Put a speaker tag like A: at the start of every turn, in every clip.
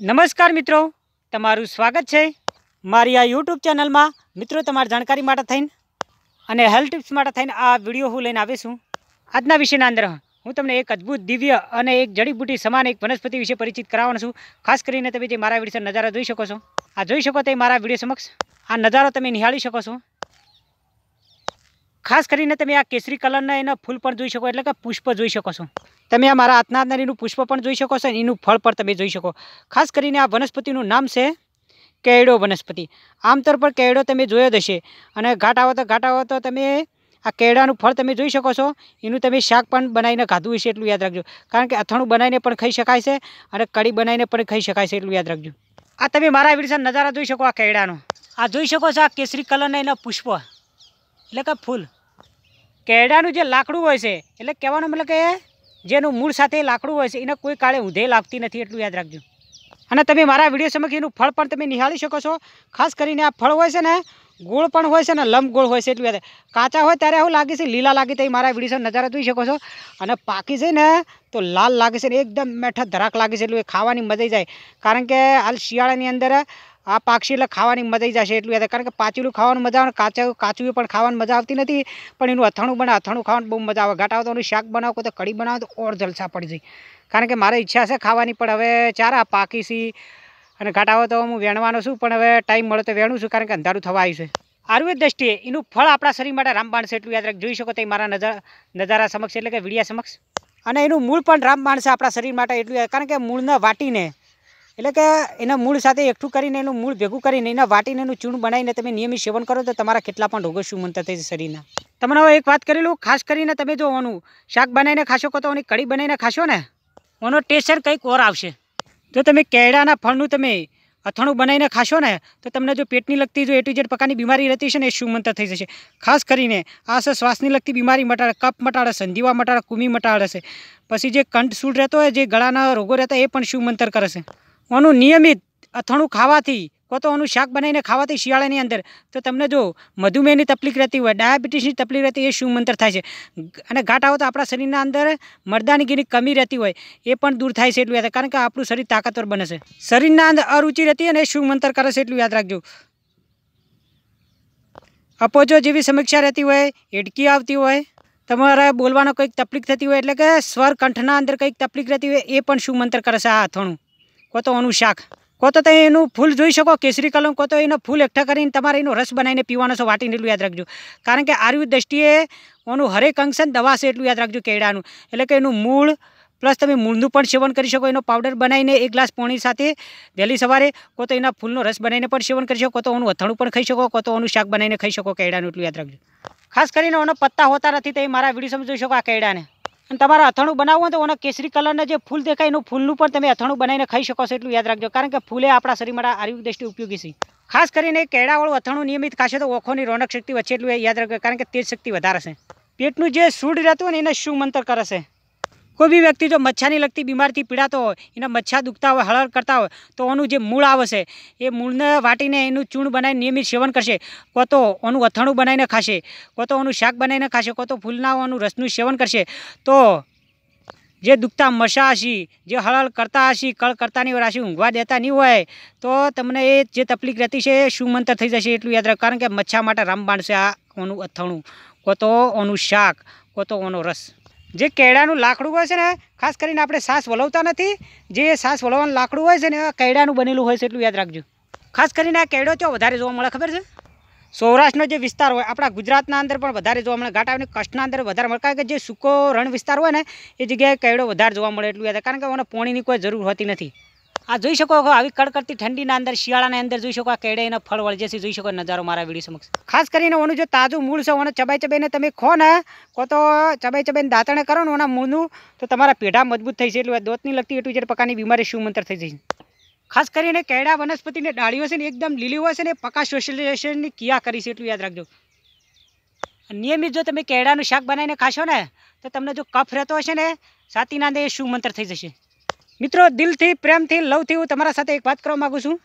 A: નમસ્કાર મિત્રો તમારું સ્વાગત છે મારી આ યુટ્યુબ ચેનલમાં મિત્રો તમારી જાણકારી માટે થઈને અને હેલ્થ ટિપ્સ માટે થઈને આ વિડીયો હું લઈને આવીશું આજના વિષયના અંદર હું તમને એક અદ્ભુત દિવ્ય અને એક જડીબૂટી સમાન એક વનસ્પતિ વિશે પરિચિત કરાવવાનો છું ખાસ કરીને તમે જે મારા વિડીયો નજારો જોઈ શકો છો આ જોઈ શકો તે મારા વિડીયો સમક્ષ આ નજારો તમે નિહાળી શકો છો ખાસ કરીને તમે આ કેસરી કલરના એના ફૂલ પણ જોઈ શકો એટલે કે પુષ્પ જોઈ શકો છો તમે આ મારા હાથના એનું પુષ્પ પણ જોઈ શકો છો એનું ફળ પણ તમે જોઈ શકો ખાસ કરીને આ વનસ્પતિનું નામ છે કેળો વનસ્પતિ આમતોર પર કેળો તમે જોયો જ હશે અને ઘાટ આવો તો ઘાટ આવો તો તમે આ કેળાનું ફળ તમે જોઈ શકો છો એનું તમે શાક પણ બનાવીને ખાધું હશે એટલું યાદ રાખજો કારણ કે અથાણું બનાવીને પણ ખાઈ શકાય છે અને કડી બનાવીને પણ ખાઈ શકાય છે એટલું યાદ રાખજો આ તમે મારા વિડીયો નજારા જોઈ શકો આ કેળાનો આ જોઈ શકો છો આ કેસરી કલરના એના પુષ્પ એટલે કે ફૂલ કેરડાનું જે લાકડું હોય છે એટલે કહેવાનું મતલબ કે જેનું મૂળ સાથે લાકડું હોય છે એને કોઈ કાળે ઊંધે લાગતી નથી એટલું યાદ રાખજો અને તમે મારા વિડીયો સમક્ષ એનું ફળ પણ તમે નિહાળી શકો છો ખાસ કરીને આ ફળ હોય છે ને ગોળ પણ હોય છે ને લંબગોળ હોય છે એટલું યાદ કાચા હોય ત્યારે આવું લાગે છે લીલા લાગે તો મારા વિડીયો નજારા જોઈ શકો છો અને પાકી છે ને તો લાલ લાગે છે ને એકદમ મેઠા ધરાક લાગે છે એટલું એ ખાવાની મજા જાય કારણ કે હાલ શિયાળાની અંદર આ પાક્ષી એટલે ખાવાની મજા આવી જશે એટલું યાદ કારણ કે પાચેલું ખાવાનું મજા આવે કાચા કાચું પણ ખાવાની મજા આવતી નથી પણ એનું અથાણું બને અથાણું ખાવાનું બહુ મજા આવે ઘાટા આવતો શાક બનાવો તો કઢી બનાવો તો ઓર જલસા પડી જાય કારણ કે મારે ઈચ્છા છે ખાવાની પણ હવે ચારા પાકી સી અને ઘટાવો તો હું વેણવાનો છું પણ હવે ટાઈમ મળે તો વેણું છું કારણ કે અંધારું થવા આવ્યું છે આયુર્વેદ દ્રષ્ટિએ એનું ફળ આપણા શરીર માટે રામબાણ છે એટલું યાદ રાખ જોઈ શકો તે મારા નજર નજારા સમક્ષ એટલે કે વીડિયા સમક્ષ અને એનું મૂળ પણ રામબાણ છે આપણા શરીર માટે એટલું કારણ કે મૂળને વાટીને એટલે કે એના મૂળ સાથે એકઠું કરીને એનું મૂળ ભેગું કરીને એના વાટીને એનું ચૂર્ણ બનાવીને તમે નિયમિત સેવન કરો તો તમારા કેટલા પણ રોગો સુમનતા થશે શરીરના તમને હવે એક વાત કરી લઉં ખાસ કરીને તમે જો ઓનું શાક બનાવીને ખાશો કહો તો ઓની કઢી બનાવીને ખાશો ને ઓનો ટેસ્ટ કંઈક ઓર આવશે જો તમે કેળાના ફળનું તમે અથાણું બનાવીને ખાશો ને તો તમને જો પેટની લગતી જો એ ટુ જેડ પ્રકારની બીમારી રહેતી છે ને એ સુમનતા થઈ જશે ખાસ કરીને આ શ્વાસની લગતી બીમારી મટાડે કફ મટાડે સંધિવા મટાડે કુમી મટાડશે પછી જે કંઠ સૂળ રહેતો હોય જે ગળાના રોગો રહેતા એ પણ સુમંતર કરશે ઓનું નિયમિત અથણું ખાવાથી કો તો ઓનું શાક બનાવીને ખાવાથી શિયાળાની અંદર તો તમને જો મધુમેહની તકલીફ રહેતી હોય ડાયાબિટીસની તકલીફ રહેતી એ શુમંતર થાય છે અને ઘાટાઓ તો આપણા શરીરના અંદર મરદાનગીની કમી રહેતી હોય એ પણ દૂર થાય છે એટલું યાદ કારણ કે આપણું શરીર તાકાતવર બને છે શરીરના અંદર અરુચિ રહેતી અને શુમંતર કરે છે એટલું યાદ રાખજો અપોજો જેવી સમીક્ષા રહેતી હોય એડકી આવતી હોય તમારે બોલવાનો કંઈક તકલીફ થતી હોય એટલે કે સ્વર કંઠના અંદર કંઈક તકલીફ રહેતી હોય એ પણ શુમંતર કરે છે આ અથણું કો તો ઓનું શાક કોતો તમે એનું ફૂલ જોઈ શકો કેસરી કલમ કોતો તો ફૂલ એકઠા કરીને તમારે એનો રસ બનાવીને પીવાનો છો વાટીને એટલું યાદ રાખજો કારણ કે આયુર્વેદ દ્રષ્ટિએ ઓનું હરેક અંશ દવા છે એટલું યાદ રાખજો કેળાનું એટલે કે એનું મૂળ પ્લસ તમે મૂળનું પણ સેવન કરી શકો એનો પાવડર બનાવીને એક ગ્લાસ પાણી સાથે વહેલી સવારે કો તો એના ફૂલનો રસ બનાવીને પણ સેવન કરી શકો કો તો ઓનું અથાણું પણ ખાઈ શકો કોતો તો શાક બનાવીને ખાઈ શકો કેળાનું એટલું યાદ રાખજો ખાસ કરીને ઓનો પત્તા હોતા નથી તે મારા વિડીયો સમજી શકો આ કેળાને અને તમારે અથાણું બનાવવું તો ઓના કેસરી કલરના જે ફૂલ દેખાય એનું ફૂલનું પણ તમે અથાણું બનાવીને ખાઈ શકો છો એટલું યાદ રાખજો કારણ કે ફૂલે આપણા શરીરમાં આરોગ્ય દ્રષ્ટિ ઉપયોગી છે ખાસ કરીને કેળાવાળું અથાણું નિયમિત ખાશે તો ઓખોની રોનક શક્તિ વચ્ચે એટલું યાદ રાખજો કારણ કે તેજ શક્તિ વધારે છે પેટનું જે સૂડ રહેતું હોય ને એને શું મંતર કરે છે કોઈ બી વ્યક્તિ જો મચ્છાની લગતી બીમારથી પીડાતો હોય એના મચ્છા દુખતા હોય હળહળ કરતા હોય તો એનું જે મૂળ આવશે એ મૂળને વાટીને એનું ચૂણ બનાવીને નિયમિત સેવન કરશે કાં તો ઓનું અથાણું બનાવીને ખાશે કાં તો ઓનું શાક બનાવીને ખાશે કાં તો ફૂલના ઓનું રસનું સેવન કરશે તો જે દુખતા મસા હશી જે હળહળ કરતા હશી કળ કરતા નહીં હોય રાશિ ઊંઘવા દેતા નહીં હોય તો તમને એ જે તકલીફ રહેતી છે એ સુમંતર થઈ જશે એટલું યાદ રાખ કારણ કે મચ્છા માટે રામ છે આ ઓનું અથાણું કાં તો ઓનું શાક કાં તો ઓનો રસ જે કેળાનું લાકડું હોય છે ને ખાસ કરીને આપણે સાસ વલવતા નથી જે સાસ વલવવાનું લાકડું હોય છે ને કેળાનું બનેલું હોય છે એટલું યાદ રાખજો ખાસ કરીને આ કેળો ચો વધારે જોવા મળે ખબર છે સૌરાષ્ટ્રનો જે વિસ્તાર હોય આપણા ગુજરાતના અંદર પણ વધારે જોવા મળે ઘાટા અને કચ્છના અંદર વધારે મળે કારણ કે જે સૂકો રણ વિસ્તાર હોય ને એ જગ્યાએ કેળો વધારે જોવા મળે એટલું યાદ કારણ કે મને પોણીની કોઈ જરૂર હોતી નથી આ જોઈ શકો આવી કડકડતી ઠંડીના અંદર શિયાળાના અંદર જોઈ શકો આ એના ફળ વળજે છે જોઈ શકો નજારો મારા વિડીયો સમક્ષ ખાસ કરીને ઓનું જો તાજું મૂળ છે ઓને ચબાઈ ચબાઈને તમે ખો ને કો તો ચબાઈ ચબાઈને દાંતણે કરો ને ઓના મૂળનું તો તમારા પેઢા મજબૂત થઈ છે એટલે દોતની લગતી એટલું જ્યારે પકાની બીમારી શું મંતર થઈ જશે ખાસ કરીને કેળા વનસ્પતિને ડાળીઓ છે ને એકદમ લીલી હોય છે ને પકા સોશિયલાઇઝેશનની ક્રિયા કરી છે એટલું યાદ રાખજો નિયમિત જો તમે કેળાનું શાક બનાવીને ખાશો ને તો તમને જો કફ રહેતો હશે ને છાતીના અંદર એ શું મંત્ર થઈ જશે મિત્રો દિલથી પ્રેમથી લવથી હું તમારા સાથે એક વાત કરવા માગું છું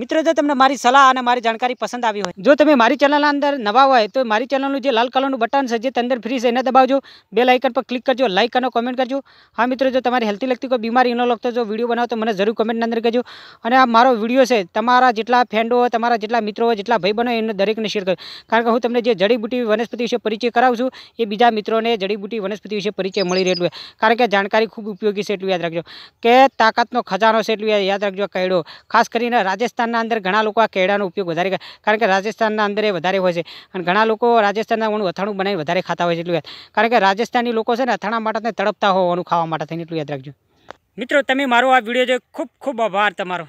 A: મિત્રો જો તમને મારી સલાહ અને મારી જાણકારી પસંદ આવી હોય જો તમે મારી ચેનલા અંદર નવા હોય તો મારી ચેનલનો જે લાલ કલરનો બટન છે જે તંદર ફ્રી છે એને દબાવજો બેલ આઇકન પર ક્લિક કરજો લાઈક અને કમેન્ટ કરજો હા મિત્રો જો તમને હેલ્ધી લાગતી કોઈ બીમારીનો લખતો જો વિડિયો બનાવતો મને જરૂર કમેન્ટ માં અંદર કરજો અને આ મારો વિડિયો છે તમારા જેટલા ફેન્ડો હોય તમારા જેટલા મિત્રો હોય જેટલા ભાઈ બનો એને દરેકને શેર કરજો કારણ કે હું તમને જે જડીબુટી વનસ્પતિ વિશે પરિચય કરાવું છું એ બીજા મિત્રોને જડીબુટી વનસ્પતિ વિશે પરિચય મળી રહે એટલું કારણ કે જાણકારી ખૂબ ઉપયોગી છે એટલું યાદ રાખજો કે તાકાતનો ખજાનો છે એટલું યાદ રાખજો કડો ખાસ કરીને રાજસ્થાન રાજસ્થાનના અંદર ઘણા લોકો આ કેળાનો ઉપયોગ વધારે કારણ કે રાજસ્થાનના અંદર એ વધારે હોય છે અને ઘણા લોકો રાજસ્થાનના ઊણ અથાણું બનાવીને વધારે ખાતા હોય છે એટલું યાદ કારણ કે રાજસ્થાની લોકો છે ને અથાણા માટે તડપતા હોવાનું ખાવા માટે થઈને એટલું યાદ રાખજો મિત્રો તમે મારો આ વિડીયો જોઈ ખૂબ ખૂબ આભાર તમારો